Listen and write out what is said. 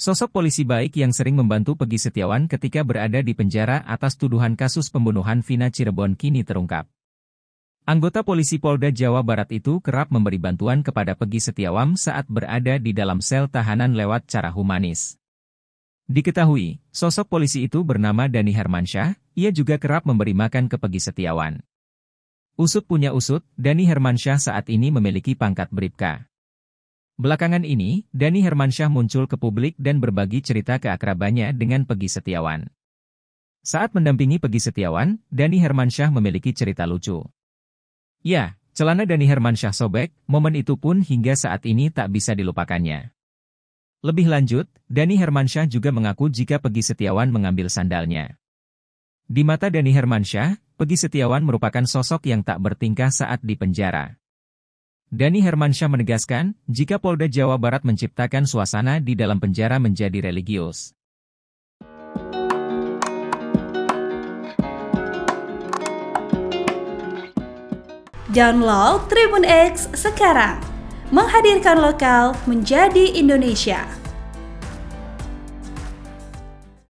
Sosok polisi baik yang sering membantu Pegi Setiawan ketika berada di penjara atas tuduhan kasus pembunuhan Vina Cirebon kini terungkap. Anggota polisi Polda Jawa Barat itu kerap memberi bantuan kepada Pegi Setiawan saat berada di dalam sel tahanan lewat cara humanis. Diketahui, sosok polisi itu bernama Dani Hermansyah, ia juga kerap memberi makan ke Pegi Setiawan. Usut punya usut, Dani Hermansyah saat ini memiliki pangkat beribka. Belakangan ini, Dani Hermansyah muncul ke publik dan berbagi cerita keakrabannya dengan Pegi Setiawan. Saat mendampingi Pegi Setiawan, Dani Hermansyah memiliki cerita lucu. Ya, celana Dani Hermansyah sobek, momen itu pun hingga saat ini tak bisa dilupakannya. Lebih lanjut, Dani Hermansyah juga mengaku jika Pegi Setiawan mengambil sandalnya. Di mata Dani Hermansyah, Pegi Setiawan merupakan sosok yang tak bertingkah saat di penjara. Dani Hermansyah menegaskan, jika Polda Jawa Barat menciptakan suasana di dalam penjara menjadi religius, Download Tribun X sekarang. Menghadirkan lokal menjadi Indonesia.